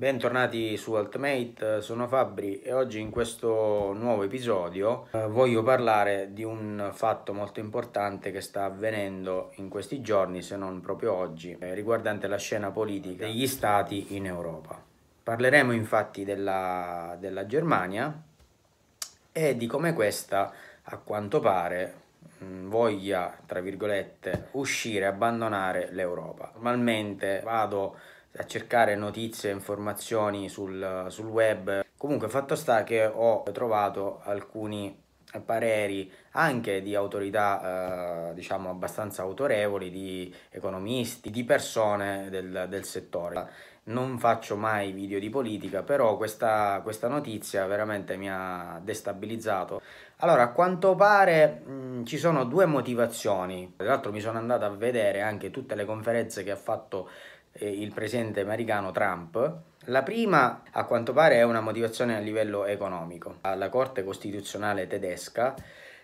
Bentornati su Altmate, eh, sono Fabri e oggi in questo nuovo episodio eh, voglio parlare di un fatto molto importante che sta avvenendo in questi giorni, se non proprio oggi, eh, riguardante la scena politica degli stati in Europa. Parleremo infatti della, della Germania e di come questa, a quanto pare, mm, voglia, tra virgolette, uscire, abbandonare l'Europa. Normalmente vado a cercare notizie e informazioni sul, sul web. Comunque fatto sta che ho trovato alcuni pareri anche di autorità eh, diciamo abbastanza autorevoli, di economisti, di persone del, del, settore. Non faccio mai video di politica, però questa, questa notizia veramente mi ha destabilizzato. Allora, a quanto pare mh, ci sono due motivazioni. Tra l'altro mi sono andato a vedere anche tutte le conferenze che ha fatto eh, il presidente americano Trump. La prima, a quanto pare, è una motivazione a livello economico. La Corte Costituzionale tedesca,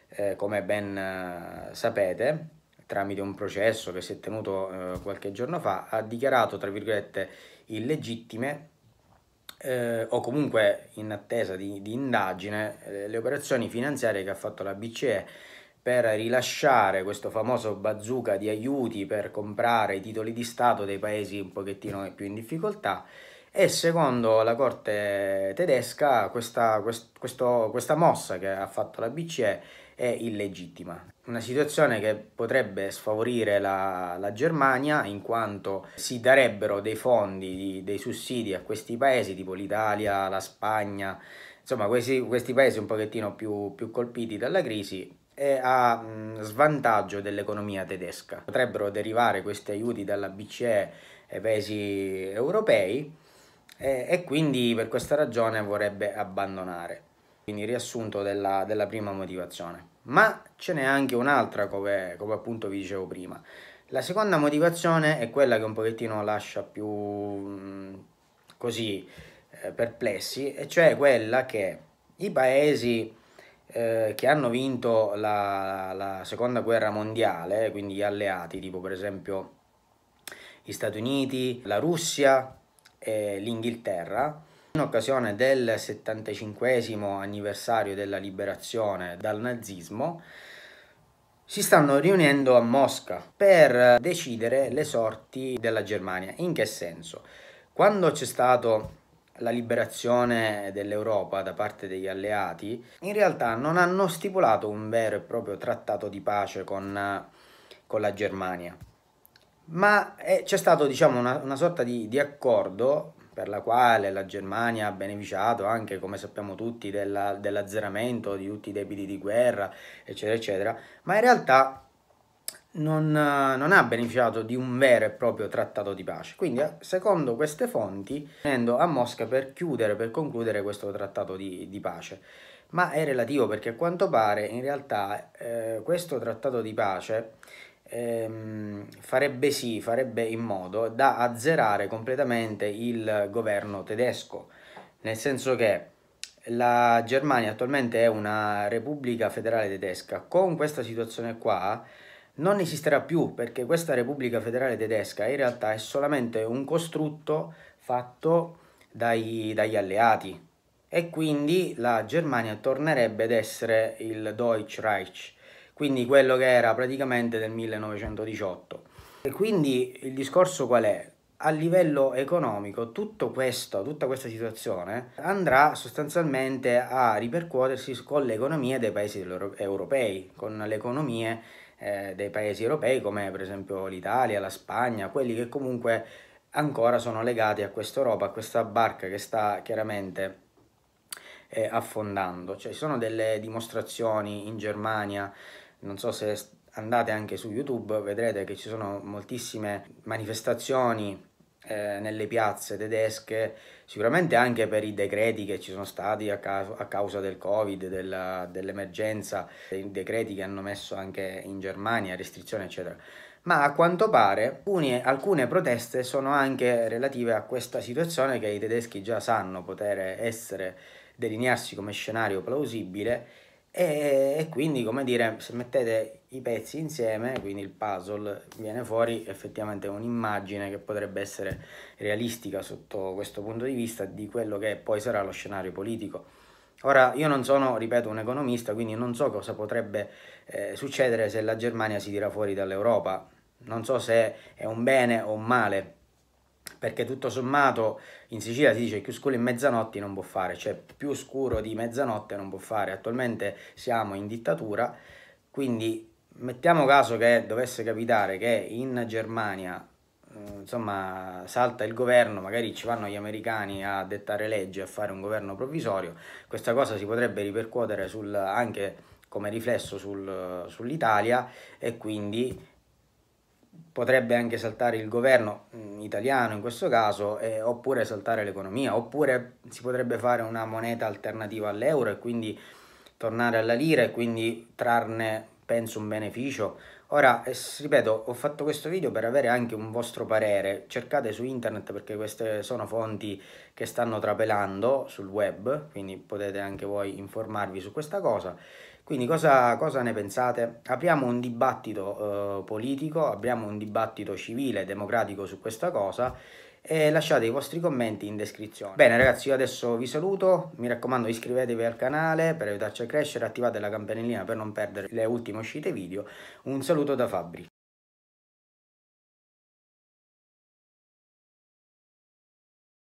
eh, come ben eh, sapete, tramite un processo che si è tenuto eh, qualche giorno fa, ha dichiarato, tra virgolette, illegittime eh, o comunque in attesa di, di indagine le operazioni finanziarie che ha fatto la BCE per rilasciare questo famoso bazooka di aiuti per comprare i titoli di Stato dei paesi un pochettino più in difficoltà e secondo la Corte tedesca questa, quest, questo, questa mossa che ha fatto la BCE è illegittima. Una situazione che potrebbe sfavorire la, la Germania in quanto si darebbero dei fondi, dei sussidi a questi paesi tipo l'Italia, la Spagna, insomma questi, questi paesi un pochettino più, più colpiti dalla crisi è a svantaggio dell'economia tedesca. Potrebbero derivare questi aiuti dalla BCE ai paesi europei e, eh, e quindi per questa ragione vorrebbe abbandonare. Quindi riassunto della, della prima motivazione. Ma ce n'è anche un'altra, come, come appunto vi dicevo prima. La seconda motivazione è quella che un pochettino lascia più così eh, perplessi, e cioè quella che i paesi eh, che hanno vinto la, la, seconda guerra mondiale, quindi gli alleati, tipo per esempio gli Stati Uniti, la Russia e l'Inghilterra, in occasione del 75 anniversario della liberazione dal nazismo, si stanno riunendo a Mosca per decidere le sorti della Germania. In che senso? Quando c'è stato la liberazione dell'Europa da parte degli alleati, in realtà non hanno stipulato un vero e proprio trattato di pace con, con la Germania. Ma eh, c'è stato diciamo, una, una sorta di, di, accordo per la quale la Germania ha beneficiato anche, come sappiamo tutti, dell'azzeramento di tutti i debiti di guerra, eccetera, eccetera, ma in realtà non, eh, non, ha beneficiato di un vero e proprio trattato di pace. Quindi, eh, secondo queste fonti, venendo a Mosca per chiudere, per concludere questo trattato di, di pace. Ma è relativo perché a quanto pare in realtà eh, questo trattato di pace ehm, farebbe sì, farebbe in modo da azzerare completamente il governo tedesco, nel senso che la Germania attualmente è una repubblica federale tedesca, con questa situazione qua non esisterà più perché questa Repubblica Federale Tedesca in realtà è solamente un costrutto fatto dai, dagli alleati e quindi la Germania tornerebbe ad essere il Deutsche Reich, quindi quello che era praticamente del 1918. E quindi il discorso qual è? a livello economico tutto questo, tutta questa situazione andrà sostanzialmente a ripercuotersi con le economie dei paesi europei, con le economie eh, dei paesi europei come per esempio l'Italia, la Spagna, quelli che comunque ancora sono legati a questa Europa, a questa barca che sta chiaramente eh, affondando. Cioè, ci sono delle dimostrazioni in Germania, non so se andate anche su YouTube, vedrete che ci sono moltissime manifestazioni eh, nelle piazze tedesche, sicuramente anche per i decreti che ci sono stati a, ca a causa del Covid, dell'emergenza, i decreti che hanno messo anche in Germania, restrizioni eccetera. Ma a quanto pare alcune, alcune proteste sono anche relative a questa situazione che i tedeschi già sanno poter essere delinearsi come scenario plausibile e, quindi come dire se mettete i pezzi insieme quindi il puzzle viene fuori effettivamente un'immagine che potrebbe essere realistica sotto questo punto di vista di quello che poi sarà lo scenario politico ora io non sono ripeto un economista quindi non so cosa potrebbe eh, succedere se la Germania si tira fuori dall'Europa non so se è un bene o un male perché tutto sommato in Sicilia si dice più scuro in mezzanotte non può fare, cioè più scuro di mezzanotte non può fare, attualmente siamo in dittatura, quindi mettiamo caso che dovesse capitare che in Germania eh, insomma salta il governo, magari ci vanno gli americani a dettare legge, a fare un governo provvisorio, questa cosa si potrebbe ripercuotere sul, anche come riflesso sul, sull'Italia e quindi potrebbe anche saltare il governo mm, italiano in questo caso, eh, oppure saltare l'economia, oppure si potrebbe fare una moneta alternativa all'euro e quindi tornare alla lira e quindi trarne, penso, un beneficio. Ora, eh, ripeto, ho fatto questo video per avere anche un vostro parere, cercate su internet perché queste sono fonti che stanno trapelando sul web, quindi potete anche voi informarvi su questa cosa quindi cosa, cosa ne pensate? Apriamo un dibattito eh, politico, apriamo un dibattito civile, democratico su questa cosa e lasciate i vostri commenti in descrizione. Bene ragazzi, io adesso vi saluto, mi raccomando iscrivetevi al canale per aiutarci a crescere, attivate la campanellina per non perdere le ultime uscite video. Un saluto da Fabri.